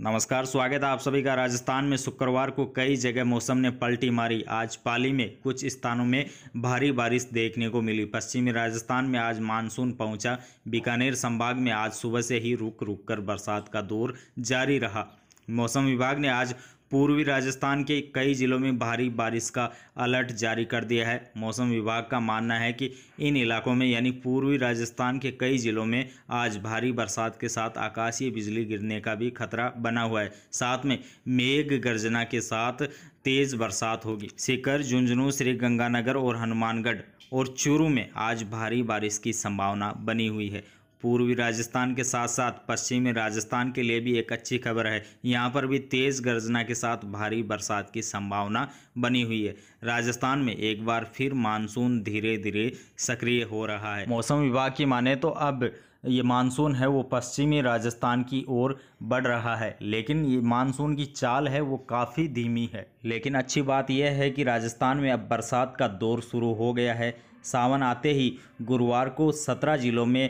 नमस्कार स्वागत है आप सभी का राजस्थान में शुक्रवार को कई जगह मौसम ने पलटी मारी आज पाली में कुछ स्थानों में भारी बारिश देखने को मिली पश्चिमी राजस्थान में आज मानसून पहुंचा बीकानेर संभाग में आज सुबह से ही रुक रुक कर बरसात का दौर जारी रहा मौसम विभाग ने आज पूर्वी राजस्थान के कई जिलों में भारी बारिश का अलर्ट जारी कर दिया है मौसम विभाग का मानना है कि इन इलाकों में यानी पूर्वी राजस्थान के कई जिलों में आज भारी बरसात के साथ आकाशीय बिजली गिरने का भी खतरा बना हुआ है साथ में मेघ गर्जना के साथ तेज़ बरसात होगी सीकर झुंझुनू श्री गंगानगर और हनुमानगढ़ और चूरू में आज भारी बारिश की संभावना बनी हुई है पूर्वी राजस्थान के साथ साथ पश्चिमी राजस्थान के लिए भी एक अच्छी खबर है यहाँ पर भी तेज़ गर्जना के साथ भारी बरसात की संभावना बनी हुई है राजस्थान में एक बार फिर मानसून धीरे धीरे सक्रिय हो रहा है मौसम विभाग की माने तो अब ये मानसून है वो पश्चिमी राजस्थान की ओर बढ़ रहा है लेकिन ये मानसून की चाल है वो काफ़ी धीमी है लेकिन अच्छी बात यह है कि राजस्थान में अब बरसात का दौर शुरू हो गया है सावन आते ही गुरुवार को सत्रह जिलों में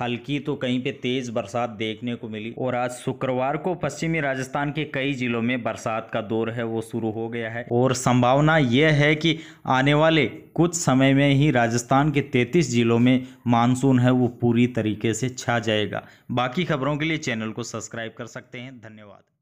हल्की तो कहीं पे तेज़ बरसात देखने को मिली और आज शुक्रवार को पश्चिमी राजस्थान के कई जिलों में बरसात का दौर है वो शुरू हो गया है और संभावना यह है कि आने वाले कुछ समय में ही राजस्थान के 33 जिलों में मानसून है वो पूरी तरीके से छा जाएगा बाकी खबरों के लिए चैनल को सब्सक्राइब कर सकते हैं धन्यवाद